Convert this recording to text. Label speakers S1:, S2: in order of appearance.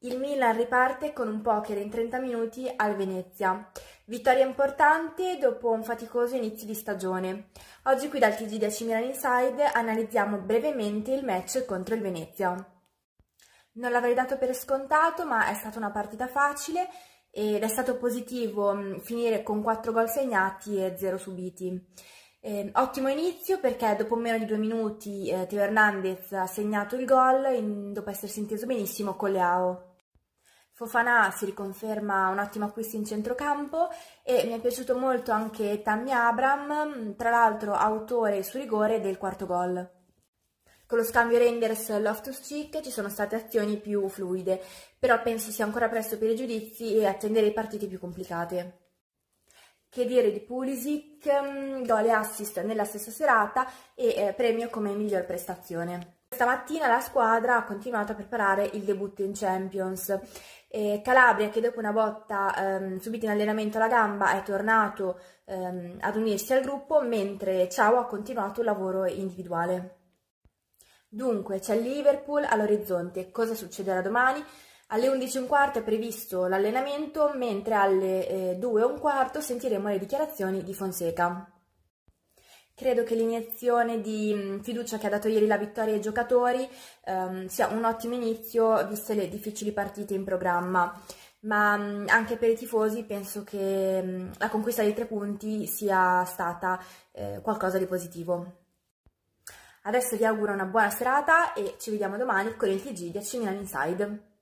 S1: Il Milan riparte con un poker in 30 minuti al Venezia. Vittoria importante dopo un faticoso inizio di stagione. Oggi qui dal TG10 Milan Inside analizziamo brevemente il match contro il Venezia. Non l'avrei dato per scontato, ma è stata una partita facile ed è stato positivo mm, finire con 4 gol segnati e 0 subiti. Eh, ottimo inizio perché dopo meno di due minuti eh, Teo Hernandez ha segnato il gol in, dopo essersi inteso benissimo con Leao. Fofana si riconferma un ottimo acquisto in centrocampo e mi è piaciuto molto anche Tammy Abram, mm, tra l'altro autore su rigore del quarto gol. Con lo scambio Renders Loftus Cheek ci sono state azioni più fluide, però penso sia ancora presto per i giudizi e attendere partite più complicate che dire di Pulisic, mm, do le assist nella stessa serata e eh, premio come miglior prestazione. Stamattina la squadra ha continuato a preparare il debutto in Champions. Eh, Calabria, che dopo una botta ehm, subita in allenamento alla gamba, è tornato ehm, ad unirsi al gruppo, mentre Ciao ha continuato il lavoro individuale. Dunque, c'è Liverpool all'orizzonte. Cosa succederà domani? Alle 11.15 è previsto l'allenamento, mentre alle 2.15 eh, sentiremo le dichiarazioni di Fonseca. Credo che l'iniezione di mm, fiducia che ha dato ieri la vittoria ai giocatori ehm, sia un ottimo inizio, viste le difficili partite in programma ma mm, anche per i tifosi penso che mm, la conquista dei tre punti sia stata eh, qualcosa di positivo. Adesso vi auguro una buona serata e ci vediamo domani con il TG di 10.000 Inside.